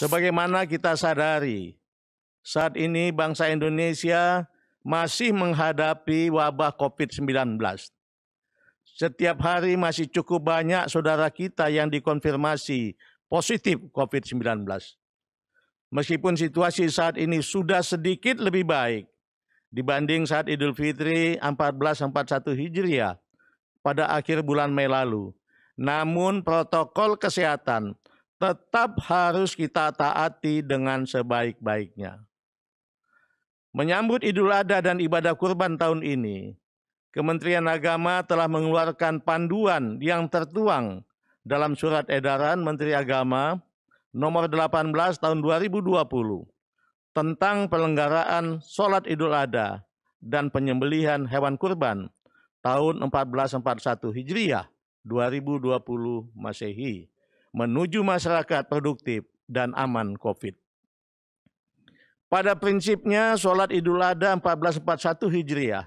Sebagaimana kita sadari, saat ini bangsa Indonesia masih menghadapi wabah COVID-19. Setiap hari masih cukup banyak saudara kita yang dikonfirmasi positif COVID-19. Meskipun situasi saat ini sudah sedikit lebih baik dibanding saat Idul Fitri 1441 Hijriah pada akhir bulan Mei lalu, namun protokol kesehatan tetap harus kita taati dengan sebaik-baiknya. Menyambut Idul Adha dan ibadah kurban tahun ini, Kementerian Agama telah mengeluarkan panduan yang tertuang dalam surat edaran Menteri Agama nomor 18 tahun 2020 tentang pelenggaraan sholat Idul Adha dan penyembelihan hewan kurban tahun 1441 Hijriah 2020 Masehi menuju masyarakat produktif dan aman COVID. Pada prinsipnya, sholat Idul Adha 1441 Hijriah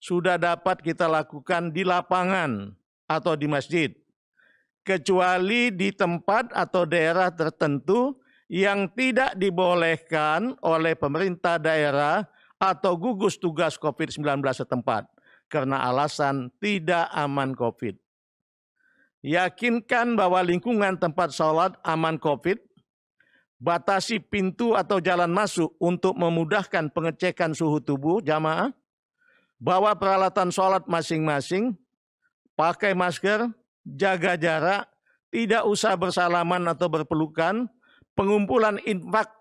sudah dapat kita lakukan di lapangan atau di masjid, kecuali di tempat atau daerah tertentu yang tidak dibolehkan oleh pemerintah daerah atau gugus tugas COVID-19 setempat karena alasan tidak aman COVID. Yakinkan bahwa lingkungan tempat sholat aman COVID. Batasi pintu atau jalan masuk untuk memudahkan pengecekan suhu tubuh jamaah. Bawa peralatan sholat masing-masing. Pakai masker, jaga jarak, tidak usah bersalaman atau berpelukan. Pengumpulan infak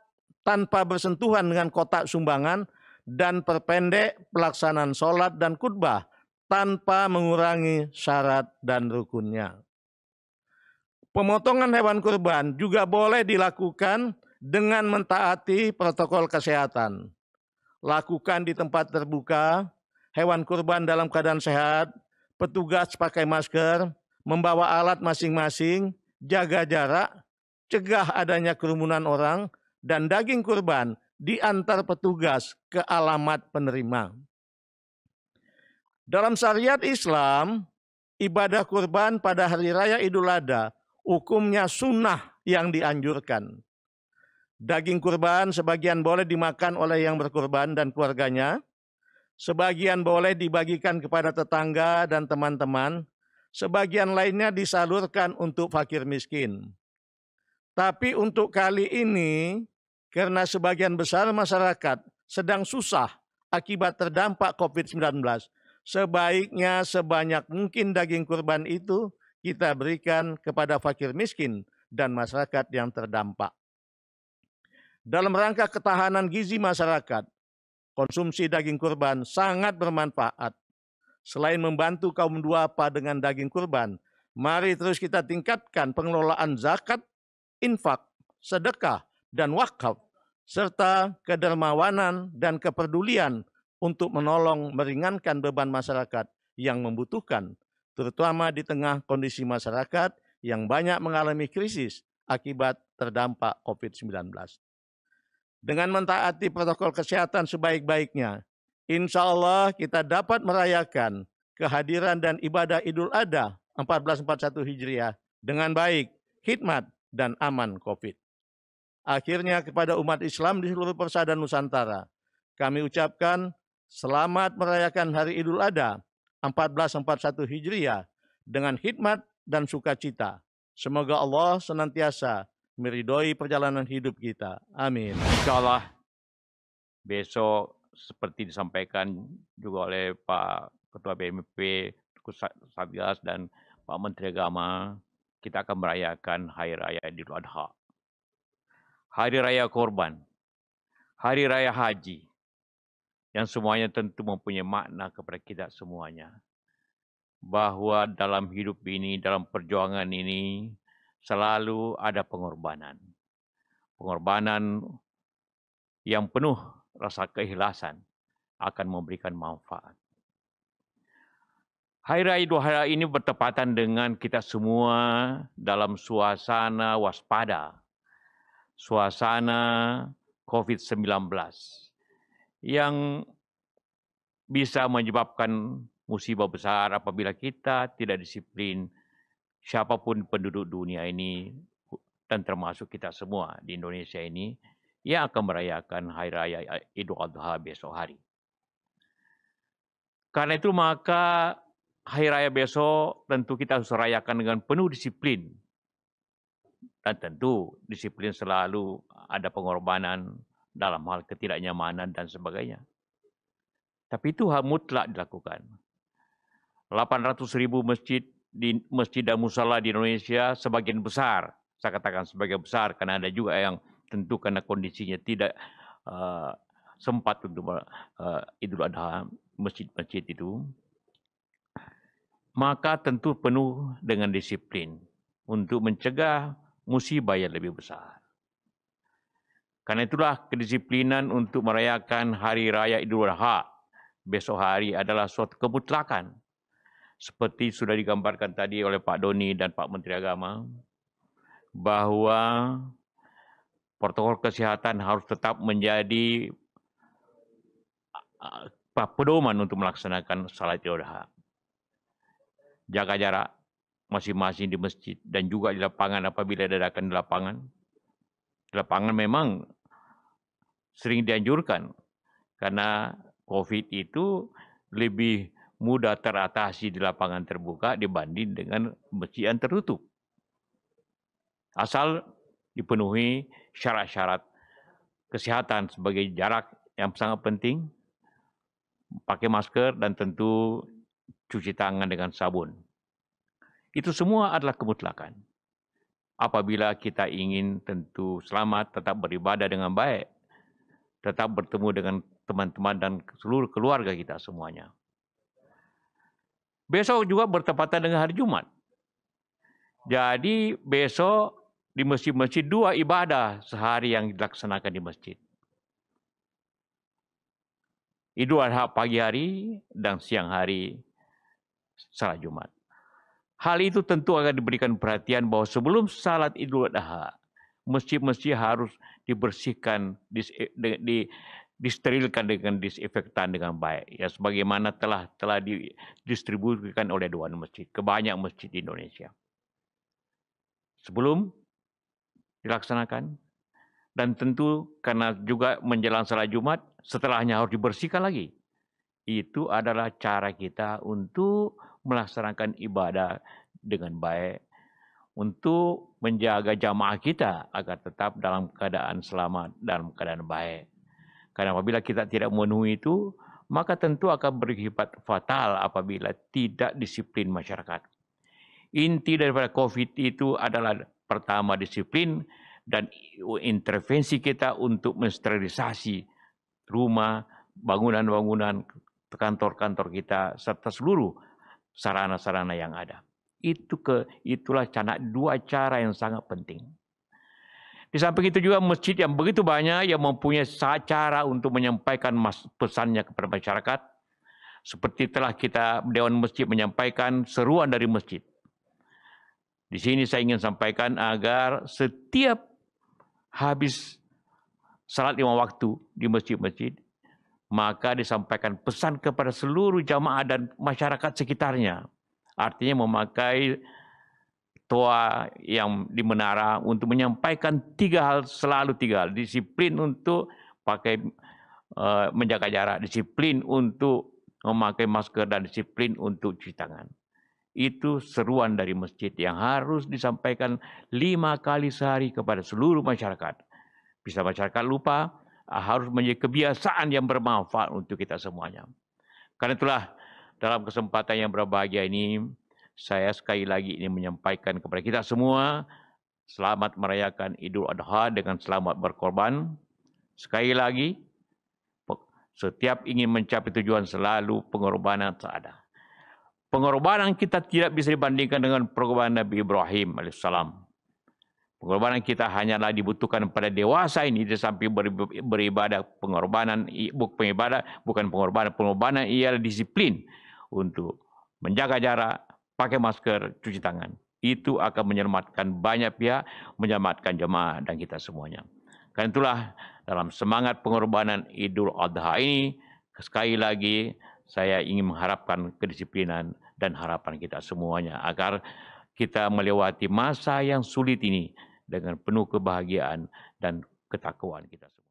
tanpa bersentuhan dengan kotak sumbangan dan perpendek pelaksanaan sholat dan khutbah tanpa mengurangi syarat dan rukunnya. Pemotongan hewan kurban juga boleh dilakukan dengan mentaati protokol kesehatan. Lakukan di tempat terbuka, hewan kurban dalam keadaan sehat, petugas pakai masker, membawa alat masing-masing, jaga jarak, cegah adanya kerumunan orang, dan daging kurban diantar petugas ke alamat penerima. Dalam syariat Islam, ibadah kurban pada hari raya Idul Adha hukumnya sunnah yang dianjurkan. Daging kurban sebagian boleh dimakan oleh yang berkurban dan keluarganya. Sebagian boleh dibagikan kepada tetangga dan teman-teman. Sebagian lainnya disalurkan untuk fakir miskin. Tapi untuk kali ini, karena sebagian besar masyarakat sedang susah akibat terdampak COVID-19, sebaiknya sebanyak mungkin daging kurban itu kita berikan kepada fakir miskin dan masyarakat yang terdampak. Dalam rangka ketahanan gizi masyarakat, konsumsi daging kurban sangat bermanfaat. Selain membantu kaum duafa dengan daging kurban, mari terus kita tingkatkan pengelolaan zakat, infak, sedekah, dan wakaf, serta kedermawanan dan kepedulian untuk menolong meringankan beban masyarakat yang membutuhkan terutama di tengah kondisi masyarakat yang banyak mengalami krisis akibat terdampak COVID-19. Dengan mentaati protokol kesehatan sebaik-baiknya, insya Allah kita dapat merayakan kehadiran dan ibadah Idul Adha 1441 Hijriah dengan baik, khidmat, dan aman COVID. Akhirnya kepada umat Islam di seluruh persada Nusantara, kami ucapkan selamat merayakan Hari Idul Adha 1441 Hijriah dengan hikmat dan sukacita. Semoga Allah senantiasa meridoi perjalanan hidup kita. Amin. Insya Allah besok seperti disampaikan juga oleh Pak Ketua BMP, Satgas dan Pak Menteri Agama, kita akan merayakan Hari Raya Idul Adha. Hari Raya Korban, Hari Raya Haji, yang semuanya tentu mempunyai makna kepada kita semuanya. Bahwa dalam hidup ini, dalam perjuangan ini, selalu ada pengorbanan. Pengorbanan yang penuh rasa keikhlasan akan memberikan manfaat. Hari Raya Idul Adha ini bertepatan dengan kita semua dalam suasana waspada, suasana COVID-19 yang bisa menyebabkan musibah besar apabila kita tidak disiplin siapapun penduduk dunia ini dan termasuk kita semua di Indonesia ini yang akan merayakan Hari Raya eh, Idul Adha besok hari. Karena itu maka Hari Raya besok tentu kita harus rayakan dengan penuh disiplin. Dan tentu disiplin selalu ada pengorbanan, dalam hal ketidaknyamanan dan sebagainya. Tapi itu hal mutlak dilakukan. 800 ribu masjid di masjid dan musala di Indonesia sebagian besar, saya katakan sebagian besar karena ada juga yang tentu karena kondisinya tidak uh, sempat untuk uh, Idul Adha masjid-masjid itu maka tentu penuh dengan disiplin untuk mencegah musibah yang lebih besar. Karena itulah kedisiplinan untuk merayakan Hari Raya Idul Adha besok hari adalah suatu kemutlakan. Seperti sudah digambarkan tadi oleh Pak Doni dan Pak Menteri Agama, bahwa protokol kesehatan harus tetap menjadi pedoman untuk melaksanakan salat Idul Adha. Jaga jarak masing-masing di masjid dan juga di lapangan apabila dadakan di lapangan di lapangan memang sering dianjurkan karena COVID itu lebih mudah teratasi di lapangan terbuka dibanding dengan masjid tertutup. Asal dipenuhi syarat-syarat kesehatan sebagai jarak yang sangat penting, pakai masker dan tentu cuci tangan dengan sabun. Itu semua adalah kemutlakan apabila kita ingin tentu selamat, tetap beribadah dengan baik, tetap bertemu dengan teman-teman dan seluruh keluarga kita semuanya. Besok juga bertepatan dengan hari Jumat. Jadi besok di masjid-masjid dua ibadah sehari yang dilaksanakan di masjid. Idul Adha pagi hari dan siang hari salat Jumat. Hal itu tentu akan diberikan perhatian bahwa sebelum salat Idul Adha, masjid-masjid harus dibersihkan, dis, eh, di, di, disterilkan dengan disinfektan dengan baik. Ya, sebagaimana telah telah didistribusikan oleh dua Masjid ke banyak masjid di Indonesia. Sebelum dilaksanakan dan tentu karena juga menjelang salat Jumat, setelahnya harus dibersihkan lagi itu adalah cara kita untuk melaksanakan ibadah dengan baik, untuk menjaga jamaah kita agar tetap dalam keadaan selamat, dalam keadaan baik. Karena apabila kita tidak memenuhi itu, maka tentu akan berakibat fatal apabila tidak disiplin masyarakat. Inti daripada COVID itu adalah pertama disiplin dan intervensi kita untuk mensterilisasi rumah, bangunan-bangunan, kantor-kantor kita serta seluruh sarana-sarana yang ada. Itu ke itulah cara dua cara yang sangat penting. Di samping itu juga masjid yang begitu banyak yang mempunyai cara untuk menyampaikan pesannya kepada masyarakat. Seperti telah kita Dewan Masjid menyampaikan seruan dari masjid. Di sini saya ingin sampaikan agar setiap habis salat lima waktu di masjid-masjid, maka disampaikan pesan kepada seluruh jamaah dan masyarakat sekitarnya. Artinya memakai toa yang di menara untuk menyampaikan tiga hal selalu tiga hal. Disiplin untuk pakai eh, menjaga jarak, disiplin untuk memakai masker dan disiplin untuk cuci tangan. Itu seruan dari masjid yang harus disampaikan lima kali sehari kepada seluruh masyarakat. Bisa masyarakat lupa, Ah, harus menjadi kebiasaan yang bermanfaat untuk kita semuanya. Karena itulah dalam kesempatan yang berbahagia ini, saya sekali lagi ini menyampaikan kepada kita semua, selamat merayakan Idul Adha dengan selamat berkorban. Sekali lagi, setiap ingin mencapai tujuan selalu pengorbanan ada. Pengorbanan kita tidak bisa dibandingkan dengan pengorbanan Nabi Ibrahim alaihissalam. Pengorbanan kita hanyalah dibutuhkan pada dewasa ini di samping beribadah pengorbanan pengibadah bukan pengorbanan pengorbanan ialah disiplin untuk menjaga jarak, pakai masker, cuci tangan. Itu akan menyelamatkan banyak pihak, menyelamatkan jemaah dan kita semuanya. Karena itulah dalam semangat pengorbanan Idul Adha ini sekali lagi saya ingin mengharapkan kedisiplinan dan harapan kita semuanya agar kita melewati masa yang sulit ini dengan penuh kebahagiaan dan ketakwaan kita semua.